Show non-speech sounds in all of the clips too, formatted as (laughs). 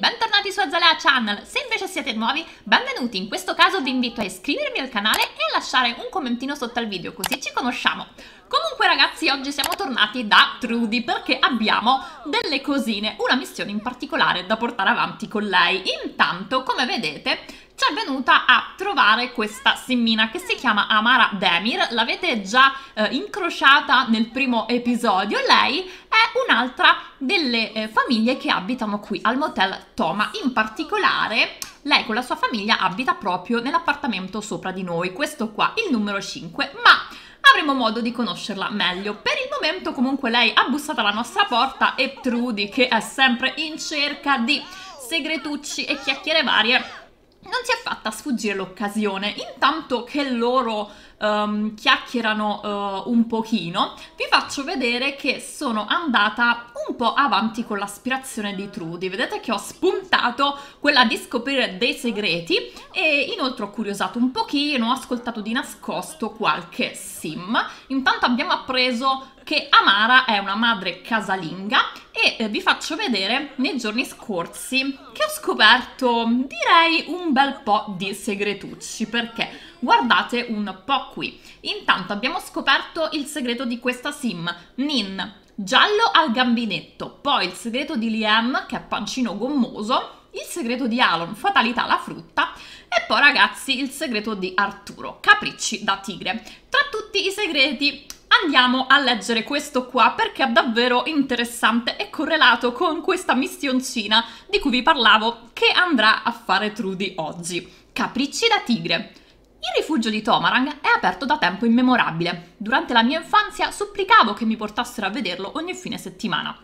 bentornati su Azalea Channel. Se invece siete nuovi, benvenuti. In questo caso vi invito a iscrivervi al canale e a lasciare un commentino sotto al video, così ci conosciamo. Comunque ragazzi, oggi siamo tornati da Trudy perché abbiamo delle cosine, una missione in particolare da portare avanti con lei. Intanto, come vedete, ci è venuta a trovare questa simmina che si chiama Amara Demir, l'avete già eh, incrociata nel primo episodio, lei è un'altra delle eh, famiglie che abitano qui al motel Toma, in particolare lei con la sua famiglia abita proprio nell'appartamento sopra di noi, questo qua, il numero 5, ma avremo modo di conoscerla meglio. Per il momento comunque lei ha bussato alla nostra porta e Trudy, che è sempre in cerca di segretucci e chiacchiere varie, non si è fatta sfuggire l'occasione. Intanto che loro um, chiacchierano uh, un pochino, vi faccio vedere che sono andata un po' avanti con l'aspirazione di Trudy. Vedete che ho spuntato quella di scoprire dei segreti e inoltre ho curiosato un pochino, ho ascoltato di nascosto qualche sim. Intanto abbiamo appreso che Amara è una madre casalinga e eh, vi faccio vedere nei giorni scorsi che ho scoperto direi un bel po' di segretucci perché guardate un po' qui intanto abbiamo scoperto il segreto di questa sim Nin giallo al gambinetto poi il segreto di Liam che è pancino gommoso il segreto di Alon, fatalità la frutta e poi ragazzi il segreto di Arturo, capricci da tigre. Tra tutti i segreti andiamo a leggere questo qua perché è davvero interessante e correlato con questa missioncina di cui vi parlavo che andrà a fare Trudy oggi. Capricci da tigre. Il rifugio di Tomarang è aperto da tempo immemorabile. Durante la mia infanzia supplicavo che mi portassero a vederlo ogni fine settimana.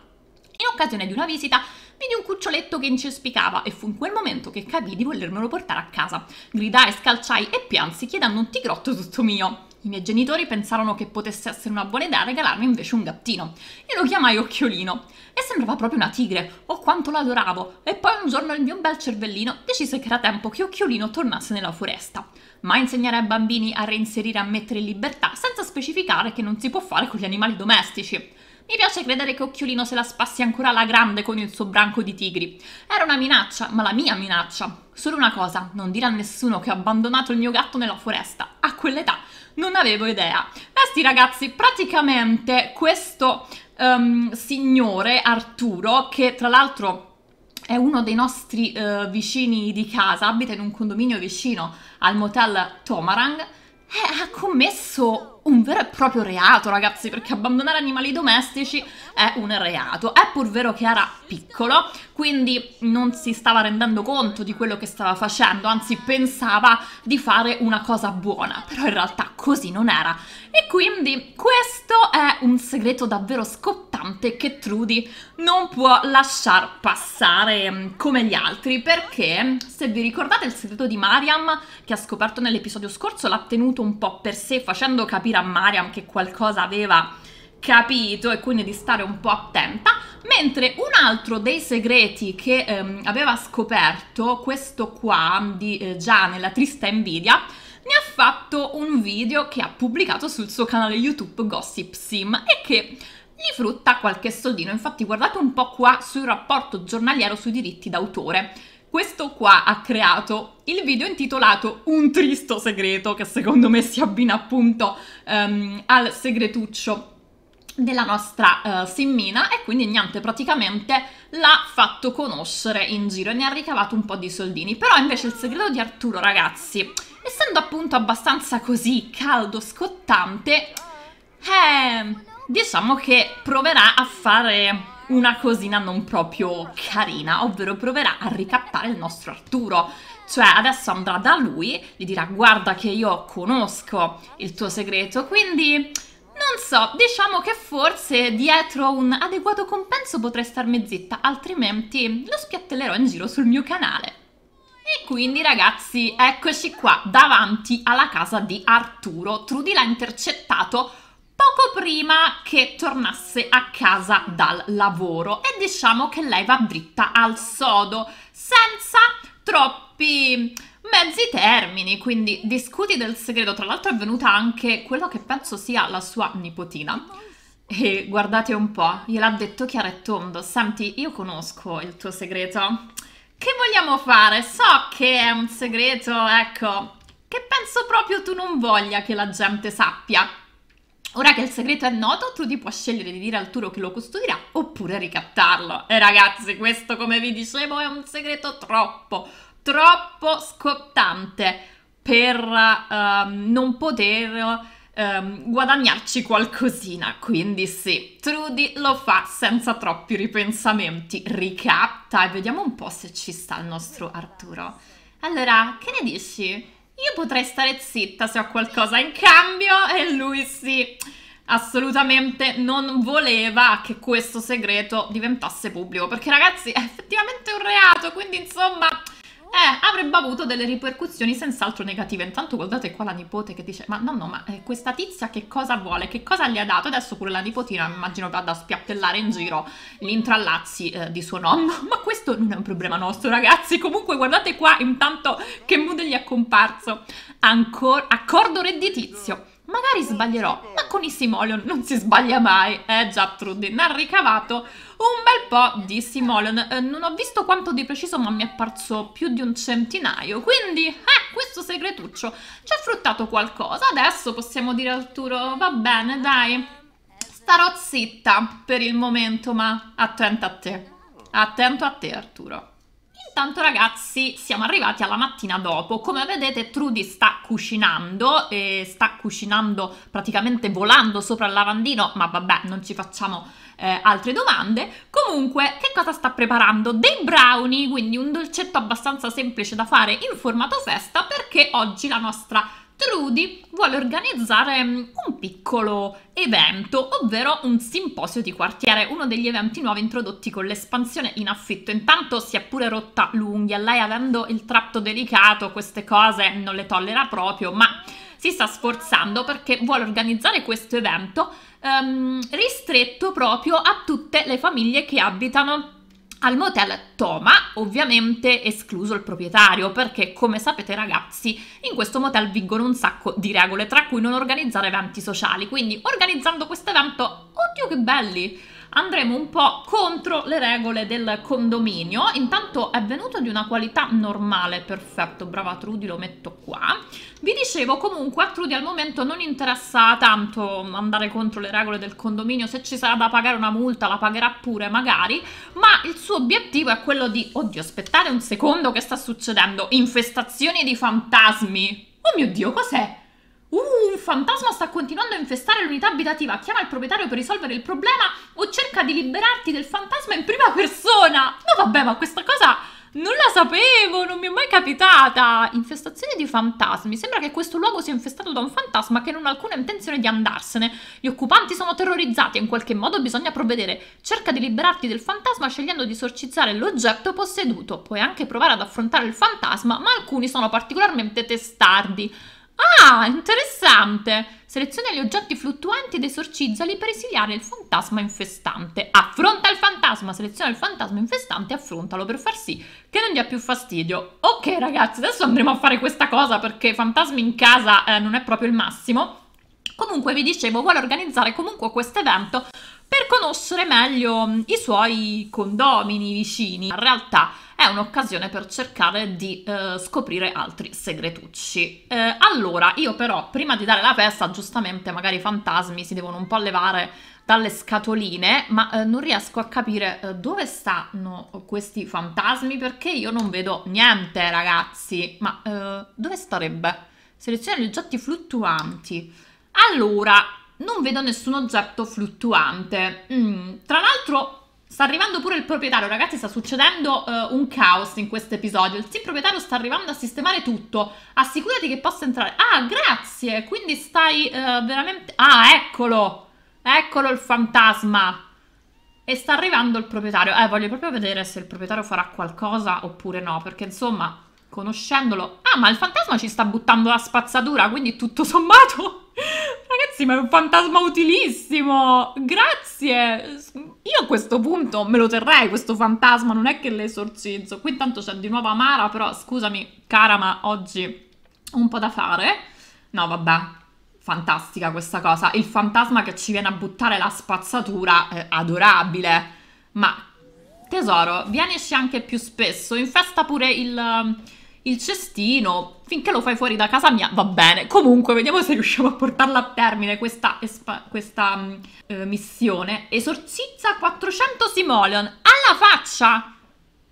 In occasione di una visita vidi un cuccioletto che incespicava e fu in quel momento che capii di volermelo portare a casa. Gridai, scalciai e piansi chiedendo un tigrotto tutto mio. I miei genitori pensarono che potesse essere una buona idea regalarmi invece un gattino. Io lo chiamai Occhiolino e sembrava proprio una tigre. Oh, quanto l'adoravo! E poi un giorno il mio bel cervellino decise che era tempo che Occhiolino tornasse nella foresta. Ma insegnare ai bambini a reinserire e a mettere in libertà senza specificare che non si può fare con gli animali domestici. Mi piace credere che Occhiolino se la spassi ancora alla grande con il suo branco di tigri. Era una minaccia, ma la mia minaccia. Solo una cosa, non dire a nessuno che ho abbandonato il mio gatto nella foresta. A quell'età non avevo idea. Questi ragazzi, praticamente questo um, signore Arturo, che tra l'altro è uno dei nostri uh, vicini di casa, abita in un condominio vicino al motel Tomarang, eh, ha commesso un vero e proprio reato, ragazzi, perché abbandonare animali domestici è un reato. È pur vero che era piccolo, quindi non si stava rendendo conto di quello che stava facendo, anzi pensava di fare una cosa buona, però in realtà così non era. E quindi questo è un segreto davvero scoppiato importante che Trudy non può lasciar passare mm, come gli altri perché, mm, se vi ricordate, il segreto di Mariam che ha scoperto nell'episodio scorso l'ha tenuto un po' per sé facendo capire a Mariam che qualcosa aveva capito e quindi di stare un po' attenta, mentre un altro dei segreti che ehm, aveva scoperto, questo qua di eh, Gianne, la trista invidia, ne ha fatto un video che ha pubblicato sul suo canale YouTube Gossip Sim e che gli frutta qualche soldino. Infatti guardate un po' qua sul rapporto giornaliero sui diritti d'autore. Questo qua ha creato il video intitolato Un tristo segreto, che secondo me si abbina appunto um, al segretuccio della nostra uh, eh, Simmina e quindi niente, praticamente l'ha fatto conoscere in giro e ne ha ricavato un po' di soldini. Però invece il segreto di Arturo, ragazzi, essendo appunto abbastanza così caldo, scottante, eh diciamo che proverà a fare una cosina non proprio carina, ovvero proverà a ricattare il nostro Arturo. Cioè adesso andrà da lui, gli dirà guarda che io conosco il tuo segreto, quindi non so, diciamo che forse dietro un adeguato compenso potrei starmi zitta, altrimenti lo spiattellerò in giro sul mio canale. E quindi ragazzi, eccoci qua davanti alla casa di Arturo. Trudy l'ha intercettato poco prima che tornasse a casa dal lavoro e diciamo che lei va dritta al sodo senza troppi mezzi termini, quindi discuti del segreto. Tra l'altro è venuta anche quello che penso sia la sua nipotina. E guardate un po', gliel'ha detto chiaro e tondo, senti, io conosco il tuo segreto. Che vogliamo fare? So che è un segreto, ecco, che penso proprio tu non voglia che la gente sappia. Ora che il segreto è noto, Trudy può scegliere di dire al Turo che lo custodirà oppure ricattarlo. E ragazzi, questo come vi dicevo è un segreto troppo, troppo scottante per uh, non poter uh, guadagnarci qualcosina. Quindi sì, Trudy lo fa senza troppi ripensamenti, ricatta e vediamo un po' se ci sta il nostro Arturo. Allora, che ne dici? Io potrei stare zitta se ho qualcosa in cambio e lui sì, assolutamente non voleva che questo segreto diventasse pubblico, perché ragazzi è effettivamente un reato, quindi insomma eh, avrebbe avuto delle ripercussioni senz'altro negative. Intanto guardate qua la nipote che dice, ma no, no, ma eh, questa tizia che cosa vuole? Che cosa gli ha dato? Adesso pure la nipotina, immagino, vada a spiattellare in giro gli intrallazzi eh, di suo nonno. (laughs) Ma questo non è un problema nostro, ragazzi. Comunque guardate qua intanto che mood gli è comparso. Ancora accordo redditizio Magari sbaglierò, ma con i Simoleon non si sbaglia mai. Eh già, Trudy, ne ha ricavato un bel po' di Simoleon. Eh, non ho visto quanto di preciso, ma mi è apparso più di un centinaio. Quindi, eh, questo segretuccio ci ha fruttato qualcosa. Adesso possiamo dire a Arturo, va bene, dai, starò zitta per il momento, ma attento a te. Attento a te, Arturo. Tanto ragazzi siamo arrivati alla mattina dopo, come vedete Trudy sta cucinando, e sta cucinando praticamente volando sopra il lavandino, ma vabbè non ci facciamo eh, altre domande. Comunque che cosa sta preparando? Dei brownie, quindi un dolcetto abbastanza semplice da fare in formato festa perché oggi la nostra Trudy vuole organizzare mm, un piccolo evento, ovvero un simposio di quartiere, uno degli eventi nuovi introdotti con l'espansione in affitto. Intanto si è pure rotta l'unghia, lei avendo il tratto delicato queste cose non le tollera proprio, ma si sta sforzando perché vuole organizzare questo evento ehm, ristretto proprio a tutte le famiglie che abitano al motel Toma, ovviamente escluso il proprietario, perché come sapete ragazzi, in questo motel vigono un sacco di regole, tra cui non organizzare eventi sociali. Quindi organizzando questo evento, oddio che belli! andremo un po' contro le regole del condominio. Intanto è venuto di una qualità normale, perfetto, brava Trudy, lo metto qua. Vi dicevo comunque a Trudy al momento non interessa tanto andare contro le regole del condominio, se ci sarà da pagare una multa la pagherà pure magari, ma il suo obiettivo è quello di... Oddio, aspettate un secondo che sta succedendo, infestazioni di fantasmi! Oh mio Dio, cos'è? Uh, un fantasma sta continuando a infestare l'unità abitativa. Chiama il proprietario per risolvere il problema o cerca di liberarti del fantasma in prima persona. No, vabbè, ma questa cosa non la sapevo, non mi è mai capitata. Infestazione di fantasmi. Sembra che questo luogo sia infestato da un fantasma che non ha alcuna intenzione di andarsene. Gli occupanti sono terrorizzati e in qualche modo bisogna provvedere. Cerca di liberarti del fantasma scegliendo di esorcizzare l'oggetto posseduto. Puoi anche provare ad affrontare il fantasma, ma alcuni sono particolarmente testardi. Ah, interessante! Seleziona gli oggetti fluttuanti ed esorcizzali per esiliare il fantasma infestante. Affronta il fantasma, seleziona il fantasma infestante e affrontalo per far sì che non dia più fastidio. Ok ragazzi, adesso andremo a fare questa cosa perché fantasmi in casa eh, non è proprio il massimo. Comunque vi dicevo, vuole organizzare comunque questo evento per conoscere meglio mm, i suoi condomini vicini. In realtà è un'occasione per cercare di eh, scoprire altri segretucci. Eh, allora, io però, prima di dare la festa, giustamente magari i fantasmi si devono un po' levare dalle scatoline, ma eh, non riesco a capire eh, dove stanno questi fantasmi perché io non vedo niente, ragazzi. Ma eh, dove starebbe? Selezione gli oggetti fluttuanti. Allora, non vedo nessun oggetto fluttuante. Mm. Tra l'altro sta arrivando pure il proprietario, ragazzi sta succedendo uh, un caos in questo episodio. Il team proprietario sta arrivando a sistemare tutto, assicurati che possa entrare. Ah, grazie, quindi stai uh, veramente... Ah, eccolo, eccolo il fantasma. E sta arrivando il proprietario. Eh, voglio proprio vedere se il proprietario farà qualcosa oppure no, perché insomma conoscendolo... Ah, ma il fantasma ci sta buttando la spazzatura, quindi tutto sommato... (laughs) Ragazzi, ma è un fantasma utilissimo! Grazie! Io a questo punto me lo terrei, questo fantasma, non è che l'esorcizzo. Qui intanto c'è di nuovo Amara, però scusami, cara, ma oggi ho un po' da fare. No, vabbè, fantastica questa cosa. Il fantasma che ci viene a buttare la spazzatura, è adorabile. Ma Tesoro, vieni esci anche più spesso, infesta pure il, il, cestino, finché lo fai fuori da casa mia va bene. Comunque, vediamo se riusciamo a portarla a termine questa, questa mm, eh, missione. Esorcizza 400 simoleon, alla faccia!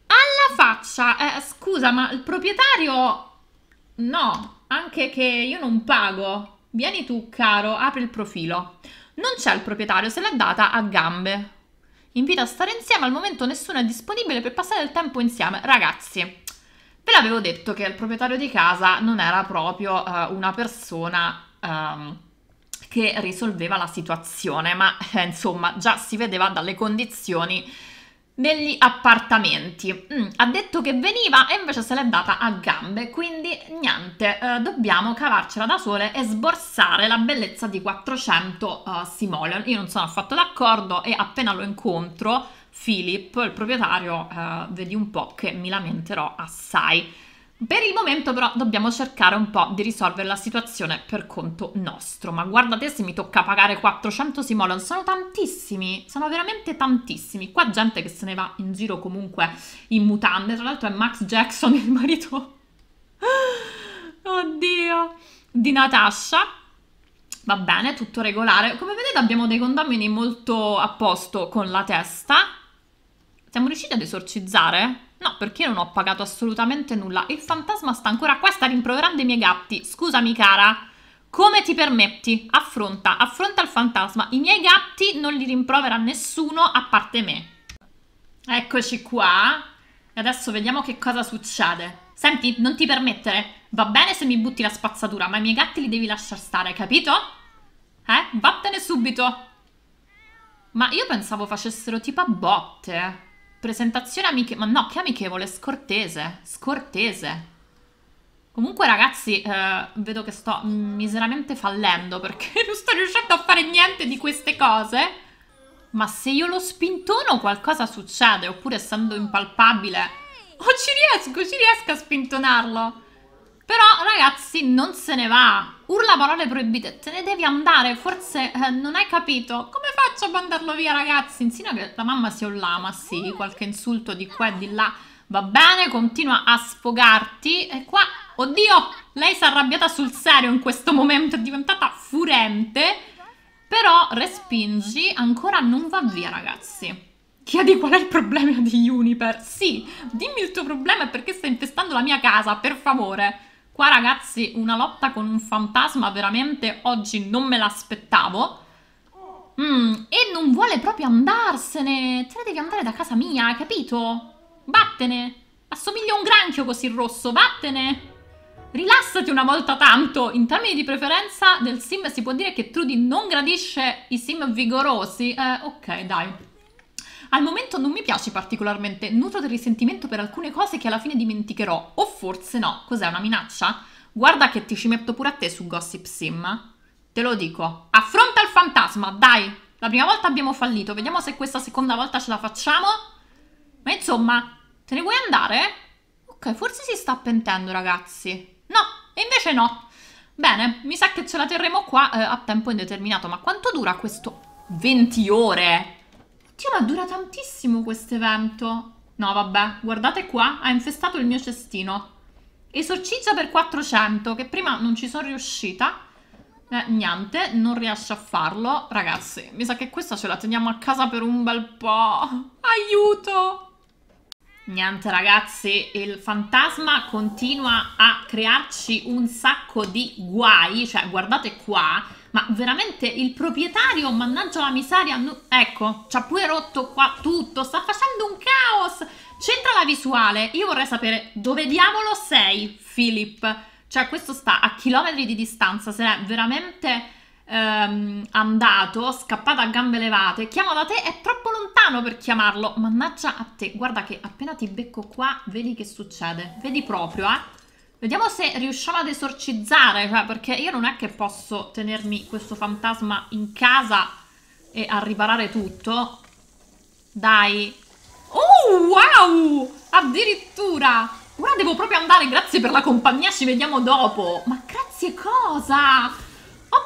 Alla faccia! Eh, scusa, ma il proprietario... No, anche che io non pago. Vieni tu, caro, apri il profilo. Non c'è il proprietario, se l'ha data a gambe. Invito a stare insieme, al momento nessuno è disponibile per passare il tempo insieme. Ragazzi, ve l'avevo detto che il proprietario di casa non era proprio uh, una persona um, che risolveva la situazione, ma eh, insomma già si vedeva dalle condizioni negli appartamenti. Mm, ha detto che veniva e invece se l'è data a gambe, quindi niente, eh, dobbiamo cavarcela da sole e sborsare la bellezza di 400 uh, Simoleon. Io non sono affatto d'accordo e appena lo incontro, Philip, il proprietario, eh, vedi un po' che mi lamenterò assai. Per il momento però dobbiamo cercare un po' di risolvere la situazione per conto nostro, ma guardate se mi tocca pagare 400 simoleon, sono tantissimi, sono veramente tantissimi, qua gente che se ne va in giro comunque in mutande, tra l'altro è Max Jackson (laughs) il marito, oddio, di Natasha, va bene, tutto regolare, come vedete abbiamo dei condomini molto a posto con la testa, siamo riusciti ad esorcizzare? No, perché io non ho pagato assolutamente nulla. Il fantasma sta ancora qua, sta rimproverando i miei gatti. Scusami, cara. Come ti permetti? Affronta, affronta il fantasma. I miei gatti non li rimprovera nessuno a parte me. Eccoci qua. E adesso vediamo che cosa succede. Senti, non ti permettere. Va bene se mi butti la spazzatura, ma i miei gatti li devi lasciare stare, capito? Eh? Vattene subito. Ma io pensavo facessero tipo a botte. Presentazione amichevole, ma no, che amichevole, scortese, scortese. Comunque ragazzi, eh, vedo che sto miseramente fallendo perché (laughs) non sto riuscendo a fare niente di queste cose. Ma se io lo spintono qualcosa succede, oppure essendo impalpabile... Oh, ci riesco, ci riesco a spintonarlo! Però ragazzi, non se ne va, Urla parole proibite, te ne devi andare, forse eh, non hai capito. Come faccio a mandarlo via, ragazzi? Insino che la mamma sia un lama, sì, qualche insulto di qua e di là. Va bene, continua a sfogarti. E qua, oddio, lei si è arrabbiata sul serio in questo momento, è diventata furente. Però respingi, ancora non va via, ragazzi. Chiedi qual è il problema di Juniper. Sì, dimmi il tuo problema e perché stai infestando la mia casa, per favore. Qua ragazzi una lotta con un fantasma veramente oggi non me l'aspettavo. Mm, e non vuole proprio andarsene. Te ne devi andare da casa mia, hai capito? Vattene. Assomiglia a un granchio così rosso, vattene. Rilassati una volta tanto. In termini di preferenza del sim si può dire che Trudy non gradisce i sim vigorosi. Eh, ok, dai. Al momento non mi piace particolarmente, nutro del risentimento per alcune cose che alla fine dimenticherò, o forse no, cos'è una minaccia? Guarda che ti ci metto pure a te su Gossip Sim. Te lo dico, affronta il fantasma, dai! La prima volta abbiamo fallito, vediamo se questa seconda volta ce la facciamo. Ma insomma, te ne vuoi andare? Ok, forse si sta pentendo, ragazzi. No, e invece no. Bene, mi sa che ce la terremo qua eh, a tempo indeterminato, ma quanto dura questo 20 ore? 20 ore? Dio, ma dura tantissimo questo evento. No, vabbè, guardate qua, ha infestato il mio cestino. Esorcizia per 400, che prima non ci sono riuscita. Eh, niente, non riesce a farlo. Ragazzi, mi sa che questa ce la teniamo a casa per un bel po'. Aiuto! Niente ragazzi, il fantasma continua a crearci un sacco di guai, cioè guardate qua, ma veramente il proprietario, mannaggia la miseria, no, ecco, ci ha pure rotto qua tutto, sta facendo un caos. C'entra la visuale, io vorrei sapere dove diavolo sei, Philip. Cioè, questo sta a chilometri di distanza, se è veramente ehm, andato, scappato a gambe levate. Chiamo da te, è troppo lontano per chiamarlo. Mannaggia a te, guarda che appena ti becco qua, vedi che succede. Vedi proprio, eh. Vediamo se riusciamo ad esorcizzare, cioè, perché io non è che posso tenermi questo fantasma in casa e a riparare tutto. Dai. Oh, wow! Addirittura! Ora devo proprio andare, grazie per la compagnia, ci vediamo dopo. Ma grazie cosa?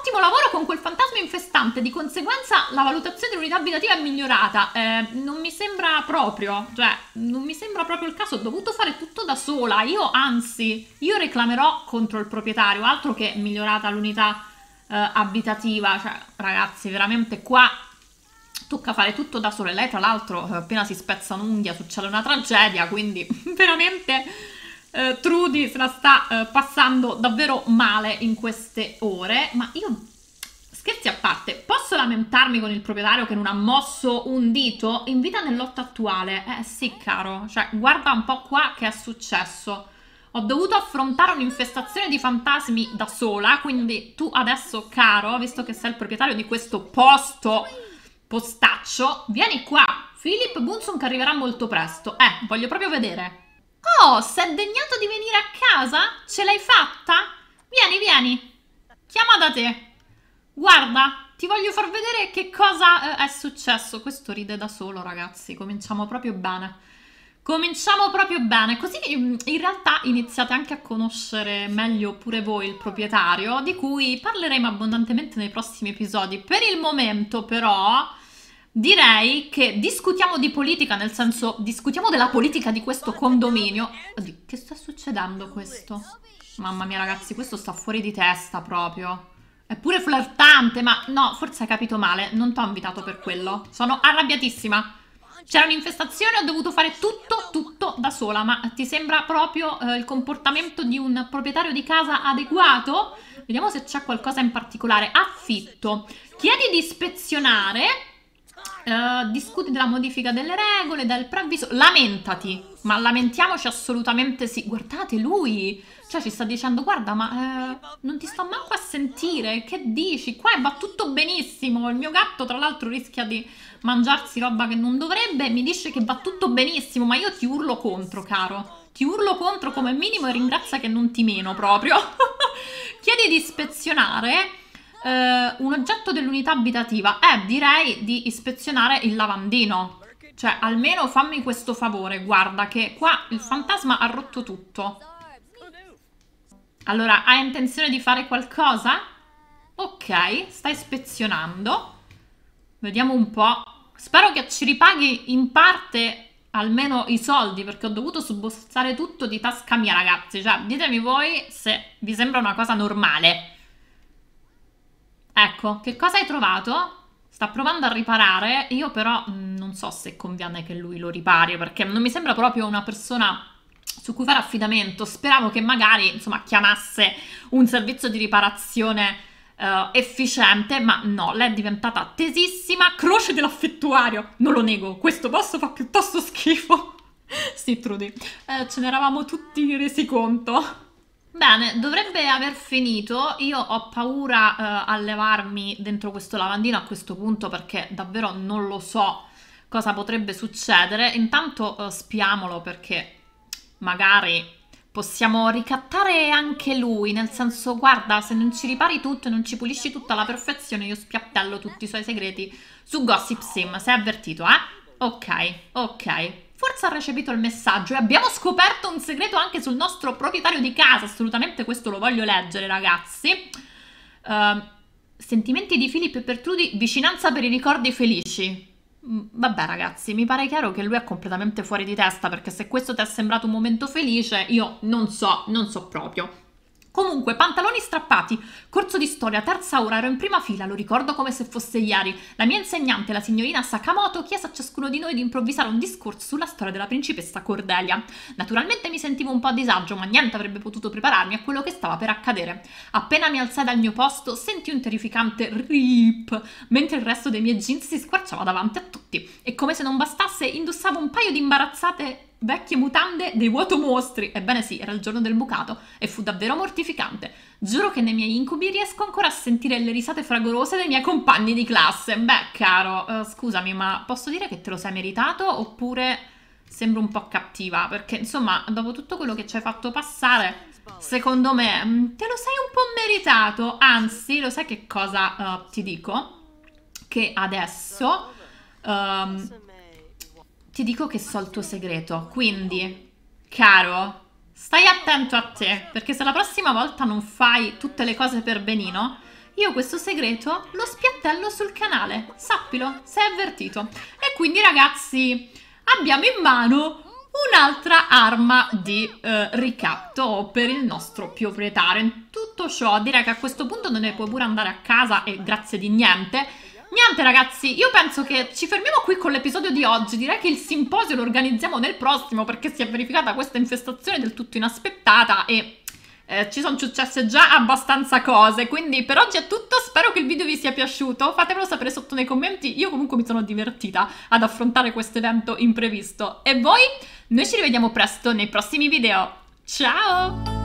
ottimo lavoro con quel fantasma infestante, di conseguenza la valutazione dell'unità abitativa è migliorata. Eh, non mi sembra proprio, cioè, non mi sembra proprio il caso, ho dovuto fare tutto da sola. Io, anzi, io reclamerò contro il proprietario, altro che migliorata l'unità eh, abitativa. Cioè, ragazzi, veramente qua tocca fare tutto da sola. E lei, tra l'altro, appena si spezza un'unghia succede una tragedia, quindi (laughs) veramente eh, Trudy se la sta eh, passando davvero male in queste ore, ma io scherzi a parte, posso lamentarmi con il proprietario che non ha mosso un dito in vita nell'otto attuale? Eh sì, caro, cioè guarda un po' qua che è successo. Ho dovuto affrontare un'infestazione di fantasmi da sola, quindi tu adesso, caro, visto che sei il proprietario di questo posto postaccio, vieni qua. Philip Bunson che arriverà molto presto. Eh, voglio proprio vedere. Oh, sei degnato di venire a casa? Ce l'hai fatta? Vieni, vieni. Chiama da te. Guarda, ti voglio far vedere che cosa eh, è successo. Questo ride da solo, ragazzi. Cominciamo proprio bene. Cominciamo proprio bene, così mm, in realtà iniziate anche a conoscere meglio pure voi il proprietario, di cui parleremo abbondantemente nei prossimi episodi. Per il momento però Direi che discutiamo di politica, nel senso discutiamo della politica di questo condominio. Oddio, che sta succedendo questo? Mamma mia ragazzi, questo sta fuori di testa proprio. È pure flirtante, ma no, forse hai capito male, non t'ho invitato per quello. Sono arrabbiatissima. C'era un'infestazione, ho dovuto fare tutto, tutto da sola, ma ti sembra proprio eh, il comportamento di un proprietario di casa adeguato? Vediamo se c'è qualcosa in particolare. Affitto. Chiedi di ispezionare eh, discuti della modifica delle regole, del preavviso. Lamentati, ma lamentiamoci assolutamente sì. Guardate lui, cioè ci sta dicendo: Guarda, ma eh, non ti sto manco a sentire. Che dici? Qua va tutto benissimo. Il mio gatto, tra l'altro, rischia di mangiarsi roba che non dovrebbe. Mi dice che va tutto benissimo, ma io ti urlo contro, caro. Ti urlo contro come minimo e ringrazia che non ti meno proprio. (laughs) Chiedi di ispezionare Uh, un oggetto dell'unità abitativa. Eh, direi di ispezionare il lavandino. Cioè, almeno fammi questo favore. Guarda che qua il fantasma ha rotto tutto. Allora, hai intenzione di fare qualcosa? Ok, sta ispezionando. Vediamo un po'. Spero che ci ripaghi in parte almeno i soldi perché ho dovuto subbozzare tutto di tasca mia ragazzi cioè ditemi voi se vi sembra una cosa normale Ecco, che cosa hai trovato? Sta provando a riparare, io però mm, non so se conviene che lui lo ripari perché non mi sembra proprio una persona su cui fare affidamento. Speravo che magari, insomma, chiamasse un servizio di riparazione uh, efficiente, ma no, lei è diventata tesissima, croce dell'affettuario. Non lo nego, questo posto fa piuttosto schifo. (laughs) sì, Trudy, eh, ce ne eravamo tutti resi conto. Bene, dovrebbe aver finito. Io ho paura eh, a levarmi dentro questo lavandino a questo punto perché davvero non lo so cosa potrebbe succedere. Intanto eh, spiamolo perché magari possiamo ricattare anche lui, nel senso guarda, se non ci ripari tutto e non ci pulisci tutta alla perfezione, io spiattello tutti i suoi segreti su Gossip Sim. Sei avvertito, eh? Ok, ok forse ha recepito il messaggio e abbiamo scoperto un segreto anche sul nostro proprietario di casa, assolutamente questo lo voglio leggere ragazzi. Uh, sentimenti di Filippo e Pertrudi, vicinanza per i ricordi felici. Mm, vabbè ragazzi, mi pare chiaro che lui è completamente fuori di testa perché se questo ti è sembrato un momento felice, io non so, non so proprio. Comunque, pantaloni strappati. Corso di storia, terza ora, ero in prima fila, lo ricordo come se fosse ieri. La mia insegnante, la signorina Sakamoto, chiese a ciascuno di noi di improvvisare un discorso sulla storia della principessa Cordelia. Naturalmente mi sentivo un po' a disagio, ma niente avrebbe potuto prepararmi a quello che stava per accadere. Appena mi alzai dal mio posto, sentì un terrificante rip, mentre il resto dei miei jeans si squarciava davanti a tutti. E come se non bastasse, indossavo un paio di imbarazzate vecchie mutande dei vuoto mostri. Ebbene sì, era il giorno del bucato e fu davvero mortificante. Giuro che nei miei incubi riesco ancora a sentire le risate fragorose dei miei compagni di classe. Beh, caro, uh, scusami, ma posso dire che te lo sei meritato oppure sembro un po' cattiva? Perché, insomma, dopo tutto quello che ci hai fatto passare, secondo me mm, te lo sei un po' meritato. Anzi, lo sai che cosa uh, ti dico? Che adesso... Um, ti dico che so il tuo segreto, quindi, caro, stai attento a te, perché se la prossima volta non fai tutte le cose per benino, io questo segreto lo spiattello sul canale, sappilo, sei avvertito. E quindi ragazzi, abbiamo in mano un'altra arma di eh, ricatto per il nostro proprietario. In tutto ciò direi che a questo punto non ne puoi pure andare a casa e grazie di niente, Niente ragazzi, io penso che ci fermiamo qui con l'episodio di oggi, direi che il simposio lo organizziamo nel prossimo perché si è verificata questa infestazione del tutto inaspettata e eh, ci sono successe già abbastanza cose, quindi per oggi è tutto, spero che il video vi sia piaciuto, fatemelo sapere sotto nei commenti, io comunque mi sono divertita ad affrontare questo evento imprevisto e voi? Noi ci rivediamo presto nei prossimi video, ciao!